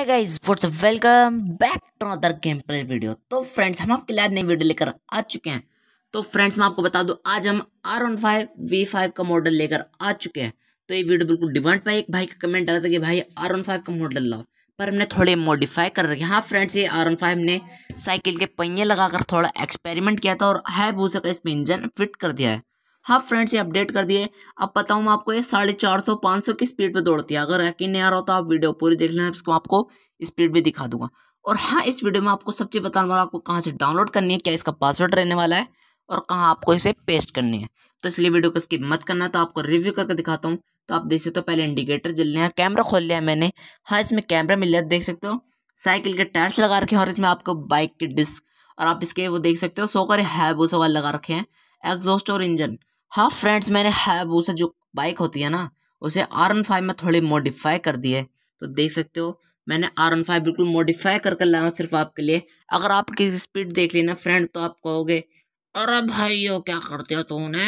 hi guys what's welcome back to other game play video तो friends हम आपके लिए नई वीडियो लेकर आ चुके हैं तो फ्रेंड्स मैं आपको बता दूं आज हम R one five V five का मॉडल लेकर आ चुके हैं तो ये वीडियो बिल्कुल डिमांड पर एक भाई का कमेंट डाला था कि भाई आर वन फाइव का मॉडल लाओ पर हमने थोड़े मॉडिफाई कर रखे हाँ फ्रेंड्स ये आर वन फाइव ने साइकिल के पहिए लगाकर थोड़ा एक्सपेरिमेंट किया था और है भूसा का इसमें इंजन फिट कर दिया है हाँ फ्रेंड्स ये अपडेट कर दिए अब बताऊँ मैं आपको ये साढ़े चार सौ पाँच सौ की स्पीड पे दौड़ती है अगर यकीन नहीं आ रहा हो तो आप वीडियो पूरी देख लेना इसको आपको स्पीड भी दिखा दूंगा और हाँ इस वीडियो में आपको सब चीज़ बताने वाला आपको कहाँ से डाउनलोड करनी है क्या इसका पासवर्ड रहने वाला है और कहाँ आपको इसे पेस्ट करनी है तो इसलिए वीडियो को स्किप मत करना तो आपको रिव्यू करके दिखाता हूँ तो आप देख सकते हो पहले इंडिकेटर जल लिया हैं कैमरा खोल लिया है मैंने हाँ इसमें कैमरा मिल रहा देख सकते हो साइकिल के टायर्स लगा रखे हैं और इसमें आपको बाइक की डिस्क और आप इसके वो देख सकते हो सोकर हैबूसा वाले लगा रखे हैं एग्जॉस्ट और इंजन हाँ फ्रेंड्स मैंने हैबूसा जो बाइक होती है ना उसे आर एन फाइव में थोड़ी मॉडिफाई कर दी है तो देख सकते हो मैंने आर एन फाइव बिल्कुल मॉडिफाई करके लाया हूँ सिर्फ आपके लिए अगर आप किसी स्पीड देख लेना फ्रेंड तो आप कहोगे अरे भाई यो क्या करते हो तूने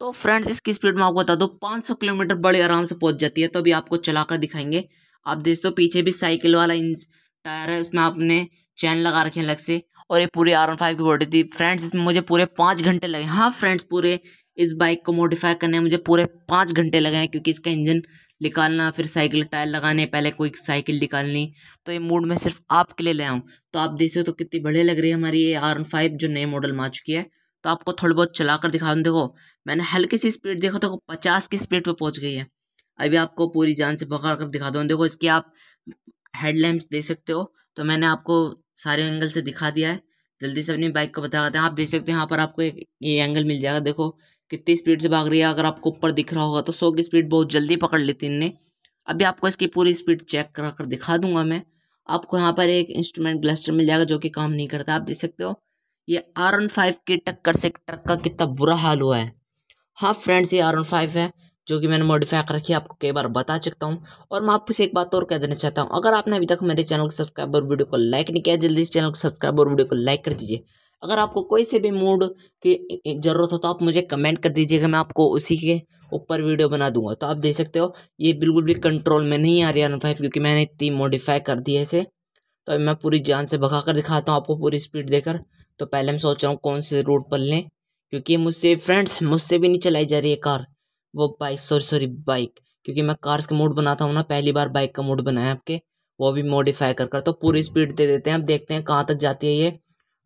तो फ्रेंड्स इसकी स्पीड में आपको बता दो 500 किलोमीटर बड़े आराम से पहुंच जाती है तो अभी आपको चला कर दिखाएंगे आप देख दो पीछे भी साइकिल वाला टायर है उसमें आपने चैन लगा रखे अलग से और ये पूरी आर वन फाइव की बॉडी थी फ्रेंड्स इसमें मुझे पूरे पाँच घंटे लगे हाँ फ्रेंड्स पूरे इस बाइक को मॉडिफाई करने में मुझे पूरे पाँच घंटे लगे हैं क्योंकि इसका इंजन निकालना फिर साइकिल टायर लगाने पहले कोई साइकिल निकालनी तो ये मूड में सिर्फ आपके लिए ले आऊँ तो आप देख सकते हो तो कितनी बढ़िया लग रही है हमारी ये आर फाइव जो नए मॉडल में आ चुकी है तो आपको थोड़ी बहुत चला कर दिखा दूँ देखो मैंने हल्की सी स्पीड देखो देखो पचास की स्पीड पर पहुँच गई है अभी आपको पूरी जान से पकड़ कर दिखा दूँ देखो इसकी आप हेडलाइट्स दे सकते हो तो मैंने आपको सारे एंगल से दिखा दिया है जल्दी से अपनी बाइक को बता देते हैं आप देख सकते हैं यहाँ पर आपको एक ये एंगल मिल जाएगा देखो कितनी स्पीड से भाग रही है अगर आपको ऊपर दिख रहा होगा तो सौ की स्पीड बहुत जल्दी पकड़ लेती इनने अभी आपको इसकी पूरी स्पीड चेक करा कर दिखा दूंगा मैं आपको यहाँ पर एक इंस्ट्रूमेंट ग्लस्टर मिल जाएगा जो कि काम नहीं करता आप देख सकते हो ये आर वन फाइव की टक्कर से ट्रक का कितना बुरा हाल हुआ है हाँ फ्रेंड्स ये आर वन फाइव है जो कि मैंने मॉडिफाई कर रखी है आपको कई बार बता सकता हूँ और मैं आपको से एक बात और कह देना चाहता हूँ अगर आपने अभी तक मेरे चैनल को सब्सक्राइब और वीडियो को लाइक नहीं किया जल्दी इस चैनल को सब्सक्राइब और वीडियो को लाइक कर दीजिए अगर आपको कोई से भी मूड की ज़रूरत हो तो आप मुझे कमेंट कर दीजिएगा मैं आपको उसी के ऊपर वीडियो बना दूंगा तो आप देख सकते हो ये बिल्कुल भी कंट्रोल में नहीं आ रही है फाइव क्योंकि मैंने इतनी मॉडिफाई कर दी है इसे तो मैं पूरी जान से भगा कर दिखाता हूँ आपको पूरी स्पीड देकर तो पहले मैं सोच रहा हूँ कौन से रूट पर लें क्योंकि मुझसे फ्रेंड्स मुझसे भी नहीं चलाई जा रही है कार वो बाइक सॉरी सॉरी बाइक क्योंकि मैं कार्स का मूड बनाता हूँ ना पहली बार बाइक का मूड बनाया आपके वो भी मॉडिफाई कर कर तो पूरी स्पीड दे देते हैं आप देखते हैं कहाँ तक जाती है ये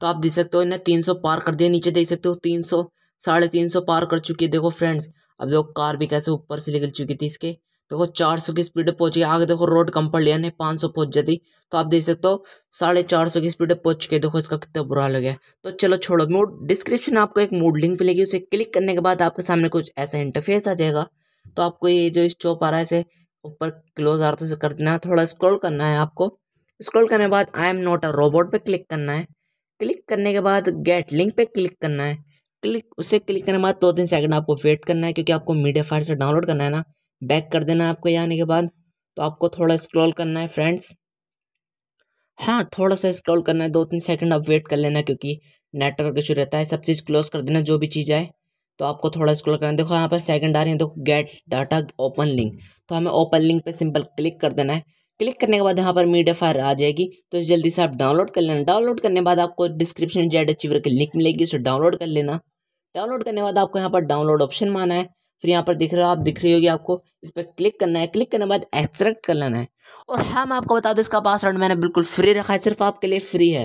तो आप देख सकते हो इन्हें तीन सौ पार कर दिया नीचे देख सकते हो तीन सौ साढ़े तीन सौ पार कर चुकी है देखो फ्रेंड्स अब देखो कार भी कैसे ऊपर से निकल चुकी थी इसके देखो चार सौ की स्पीड पहुंच गई आगे देखो रोड कम पड़ लिया नहीं पाँच सौ पहुंच जाती तो आप देख सकते हो साढ़े चार सौ की स्पीड पहुंच के देखो इसका कितना बुरा लग गया तो चलो छोड़ो मूड डिस्क्रिप्शन आपको एक मूड लिंक मिलेगी उसे क्लिक करने के बाद आपके सामने कुछ ऐसा इंटरफेस आ जाएगा तो आपको ये जो इस चौप आ रहा है इसे ऊपर क्लोज आ रहा कर देना है थोड़ा स्क्रॉल करना है आपको स्क्रॉल करने के बाद I am not a robot पर क्लिक करना है क्लिक करने के बाद गेट लिंक पे क्लिक करना है क्लिक उसे क्लिक करने के बाद दो तीन सेकंड आपको वेट करना है क्योंकि आपको मीडिया फायर से डाउनलोड करना है ना बैक कर देना है आपको यहाँ आने के बाद तो आपको थोड़ा स्क्रॉल करना है फ्रेंड्स हाँ थोड़ा सा स्क्रॉल करना है दो तीन सेकंड आप वेट कर लेना क्योंकि नेटवर्क इशू रहता है सब चीज़ क्लोज कर देना जो भी चीज़ आए तो आपको थोड़ा स्क्रॉल करना है देखो यहाँ पर सेकंड आ रही है देखो गेट डाटा ओपन लिंक तो हमें ओपन लिंक पे सिंपल क्लिक कर देना है क्लिक करने के बाद यहाँ पर मीडिया फायर आ जाएगी तो जल्दी से आप डाउनलोड कर लेना डाउनलोड करने के बाद आपको डिस्क्रिप्शन जेड अचीवर की लिंक मिलेगी उसे डाउनलोड कर लेना डाउनलोड करने के बाद आपको यहाँ पर डाउनलोड ऑप्शन माना है फिर यहाँ पर दिख रहे हो आप दिख रही होगी आपको इस पर क्लिक करना है क्लिक करने के बाद एक्सट्रैक्ट कर लेना है और मैं आपको बता दूँ इसका पासवर्ड मैंने बिल्कुल फ्री रखा है सिर्फ आपके लिए फ्री है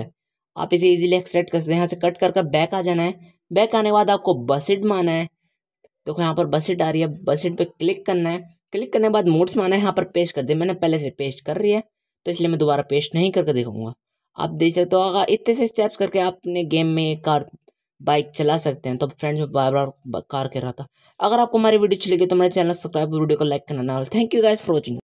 आप इसे इजीली एक्सट्रैक्ट कर सकते हैं यहाँ से कट करके बैक आ जाना है बैक आने के बाद आपको बसिट माना है देखो तो यहाँ पर बसिट आ रही है बसिट पर क्लिक करना है क्लिक करने के बाद मोड्स माना है यहाँ पर पेस्ट कर दिया मैंने पहले से पेस्ट कर रही है तो इसलिए मैं दोबारा पेस्ट नहीं करके दिखाऊंगा आप देख सकते हो अगर इतने से स्टेप्स करके आप अपने गेम में कार बाइक चला सकते हैं तो फ्रेंड्स में बार बार कार कह रहा था अगर आपको हमारी वीडियो अच्छी लगी तो मेरे चैनल सब्सक्राइब वीडियो को लाइक करना ना thank you guys for watching